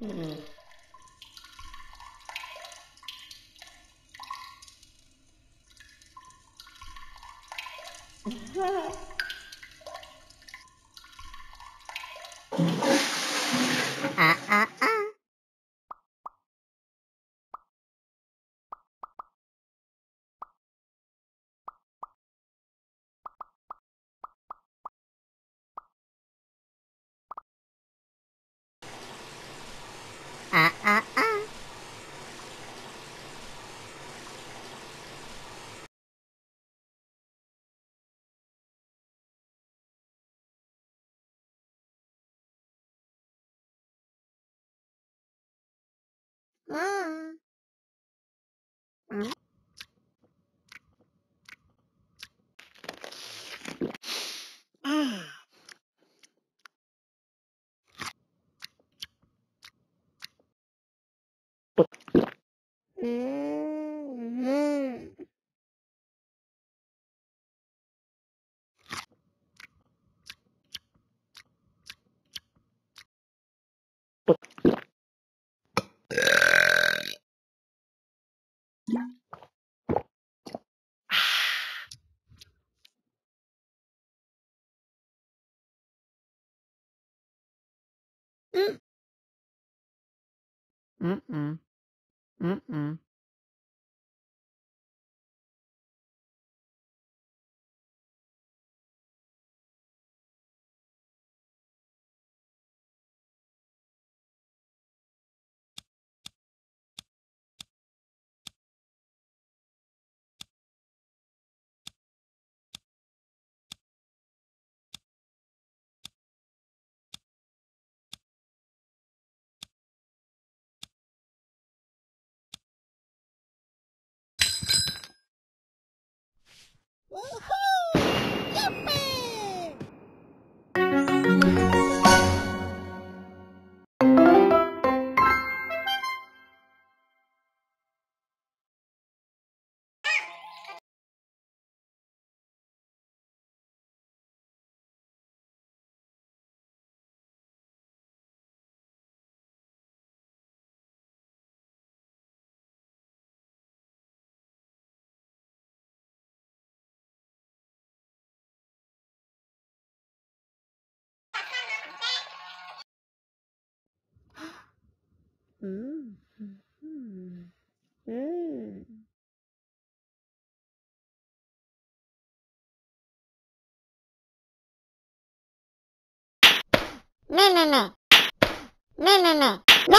Mm-hmm. うん。ん Mm. Mm-mm. Mm-mm. Woohoo! 嗯嗯嗯嗯，咩咩咩，咩咩咩，咩！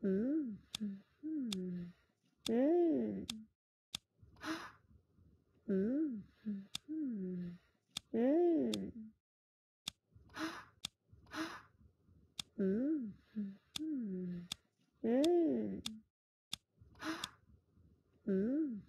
嗯嗯嗯嗯，啊，嗯嗯嗯嗯，啊，啊，嗯嗯嗯嗯，啊，嗯。